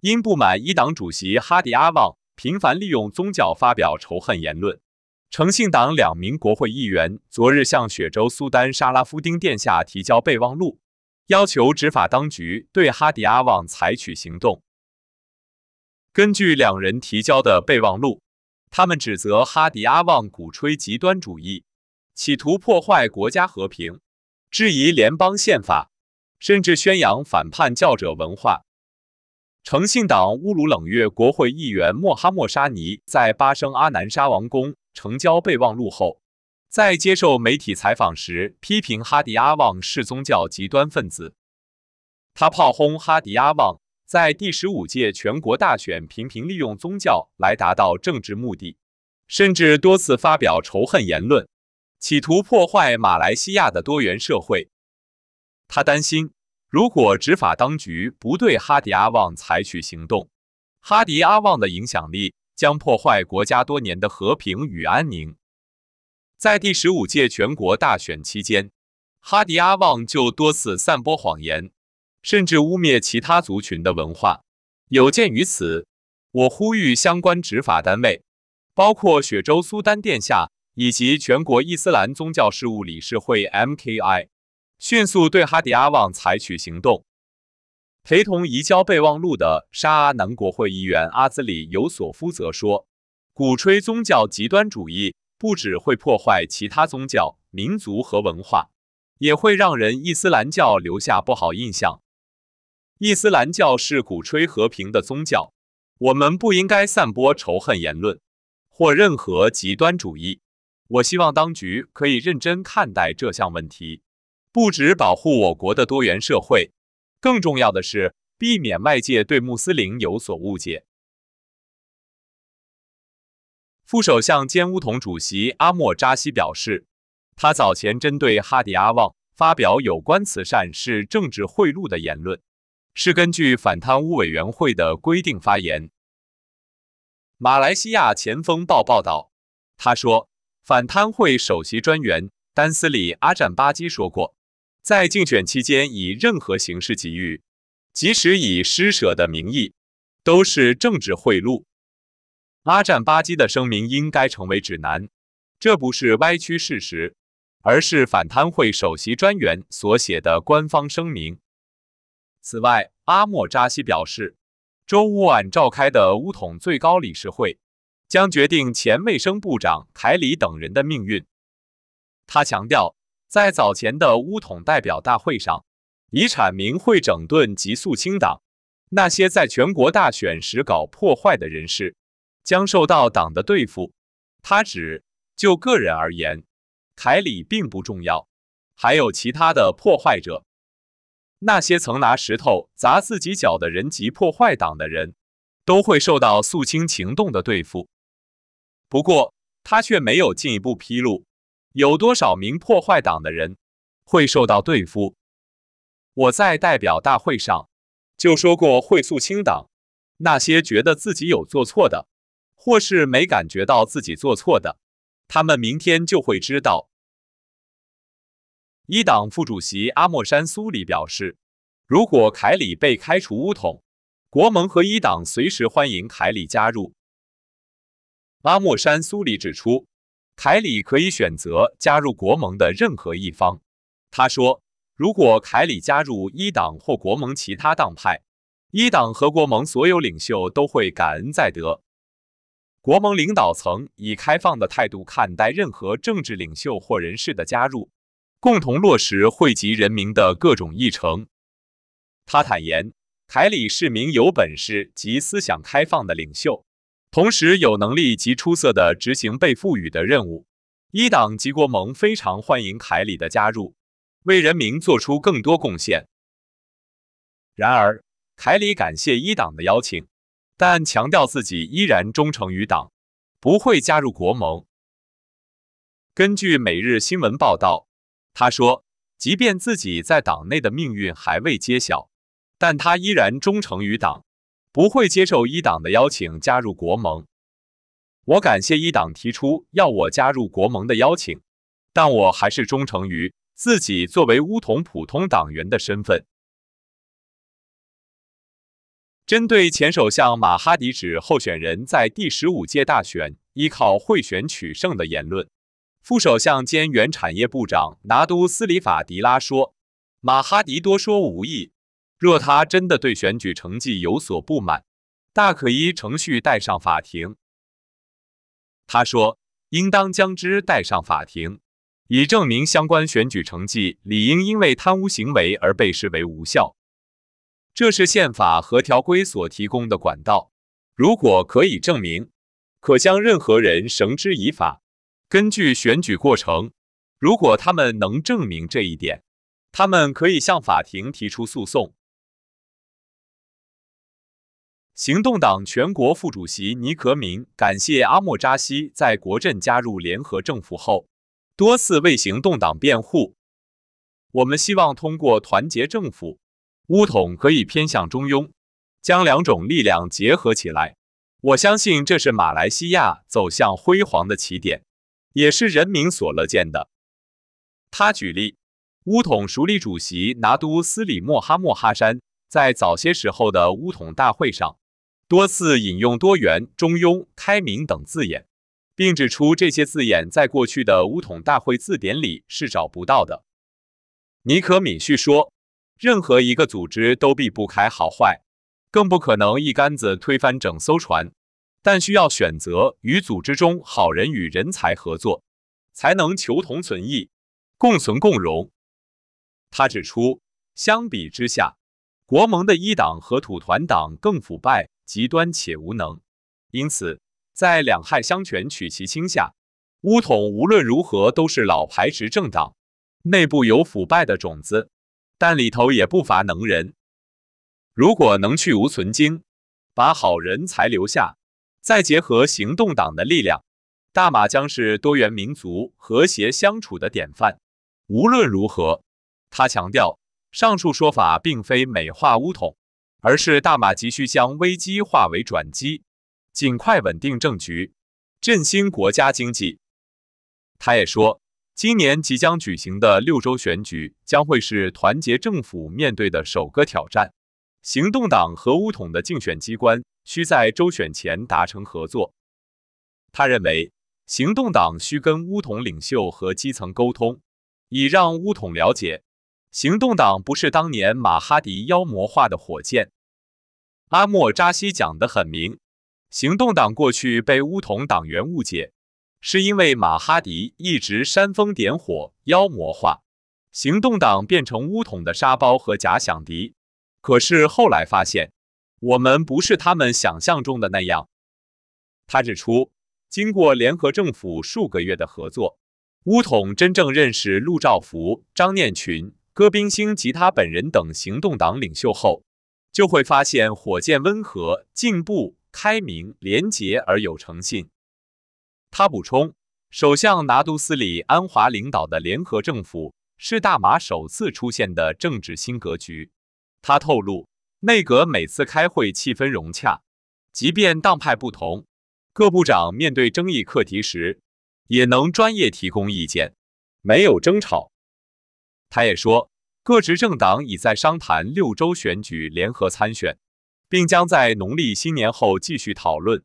因不满一党主席哈迪阿旺频繁利用宗教发表仇恨言论，诚信党两名国会议员昨日向雪州苏丹沙拉夫丁殿下提交备忘录，要求执法当局对哈迪阿旺采取行动。根据两人提交的备忘录，他们指责哈迪阿旺鼓吹极端主义，企图破坏国家和平，质疑联邦宪法，甚至宣扬反叛教者文化。诚信党乌鲁冷月国会议员莫哈莫沙尼在巴生阿南沙王宫成交备忘录后，在接受媒体采访时，批评哈迪阿旺是宗教极端分子。他炮轰哈迪阿旺在第十五届全国大选频频利用宗教来达到政治目的，甚至多次发表仇恨言论，企图破坏马来西亚的多元社会。他担心。如果执法当局不对哈迪阿旺采取行动，哈迪阿旺的影响力将破坏国家多年的和平与安宁。在第十五届全国大选期间，哈迪阿旺就多次散播谎言，甚至污蔑其他族群的文化。有鉴于此，我呼吁相关执法单位，包括雪州苏丹殿下以及全国伊斯兰宗教事务理事会 MKI。迅速对哈迪阿旺采取行动。陪同移交备忘录的沙阿南国会议员阿兹里尤索夫则说：“鼓吹宗教极端主义不只会破坏其他宗教、民族和文化，也会让人伊斯兰教留下不好印象。伊斯兰教是鼓吹和平的宗教，我们不应该散播仇恨言论或任何极端主义。我希望当局可以认真看待这项问题。”不止保护我国的多元社会，更重要的是避免外界对穆斯林有所误解。副首相兼乌统主席阿莫扎西表示，他早前针对哈迪阿旺发表有关慈善是政治贿赂的言论，是根据反贪污委员会的规定发言。马来西亚前锋报报道，他说，反贪会首席专员丹斯里阿占巴基说过。在竞选期间以任何形式给予，即使以施舍的名义，都是政治贿赂。阿占巴基的声明应该成为指南，这不是歪曲事实，而是反贪会首席专员所写的官方声明。此外，阿莫扎西表示，周五晚召开的乌统最高理事会将决定前卫生部长凯里等人的命运。他强调。在早前的乌统代表大会上，遗产明会整顿及肃清党，那些在全国大选时搞破坏的人士将受到党的对付。他指，就个人而言，凯里并不重要，还有其他的破坏者，那些曾拿石头砸自己脚的人及破坏党的人都会受到肃清行动的对付。不过，他却没有进一步披露。有多少名破坏党的人会受到对付？我在代表大会上就说过会肃清党。那些觉得自己有做错的，或是没感觉到自己做错的，他们明天就会知道。一党副主席阿莫山苏里表示，如果凯里被开除乌统，国盟和一党随时欢迎凯里加入。阿莫山苏里指出。凯里可以选择加入国盟的任何一方，他说：“如果凯里加入一党或国盟其他党派，一党和国盟所有领袖都会感恩在德。国盟领导层以开放的态度看待任何政治领袖或人士的加入，共同落实惠及人民的各种议程。”他坦言，凯里是名有本事及思想开放的领袖。同时，有能力及出色的执行被赋予的任务，一党及国盟非常欢迎凯里的加入，为人民做出更多贡献。然而，凯里感谢一党的邀请，但强调自己依然忠诚于党，不会加入国盟。根据每日新闻报道，他说，即便自己在党内的命运还未揭晓，但他依然忠诚于党。不会接受一党的邀请加入国盟。我感谢一党提出要我加入国盟的邀请，但我还是忠诚于自己作为乌统普通党员的身份。针对前首相马哈迪指候选人在第十五届大选依靠贿选取胜的言论，副首相兼原产业部长拿督斯里法迪拉说：“马哈迪多说无益。”若他真的对选举成绩有所不满，大可依程序带上法庭。他说：“应当将之带上法庭，以证明相关选举成绩理应因为贪污行为而被视为无效。这是宪法和条规所提供的管道。如果可以证明，可将任何人绳之以法。根据选举过程，如果他们能证明这一点，他们可以向法庭提出诉讼。”行动党全国副主席尼格明感谢阿莫扎西在国阵加入联合政府后，多次为行动党辩护。我们希望通过团结政府，乌统可以偏向中庸，将两种力量结合起来。我相信这是马来西亚走向辉煌的起点，也是人民所乐见的。他举例，乌统署理主席拿督斯里莫哈莫哈山在早些时候的乌统大会上。多次引用“多元、中庸、开明”等字眼，并指出这些字眼在过去的乌统大会字典里是找不到的。尼可米旭说：“任何一个组织都避不开好坏，更不可能一竿子推翻整艘船，但需要选择与组织中好人与人才合作，才能求同存异，共存共荣。”他指出，相比之下，国盟的一党和土团党更腐败。极端且无能，因此，在两害相权取其轻下，巫统无论如何都是老牌执政党，内部有腐败的种子，但里头也不乏能人。如果能去无存精，把好人才留下，再结合行动党的力量，大马将是多元民族和谐相处的典范。无论如何，他强调上述说法并非美化巫统。而是大马急需将危机化为转机，尽快稳定政局，振兴国家经济。他也说，今年即将举行的六州选举将会是团结政府面对的首个挑战，行动党和乌统的竞选机关需在州选前达成合作。他认为，行动党需跟乌统领袖和基层沟通，以让乌统了解，行动党不是当年马哈迪妖魔化的火箭。阿莫扎西讲得很明，行动党过去被巫统党员误解，是因为马哈迪一直煽风点火，妖魔化行动党，变成巫统的沙包和假想敌。可是后来发现，我们不是他们想象中的那样。他指出，经过联合政府数个月的合作，巫统真正认识陆兆福、张念群、戈冰星及他本人等行动党领袖后。就会发现，火箭温和、进步、开明、廉洁而有诚信。他补充，首相拿督斯里安华领导的联合政府是大马首次出现的政治新格局。他透露，内阁每次开会气氛融洽，即便党派不同，各部长面对争议课题时也能专业提供意见，没有争吵。他也说。各执政党已在商谈六州选举联合参选，并将在农历新年后继续讨论。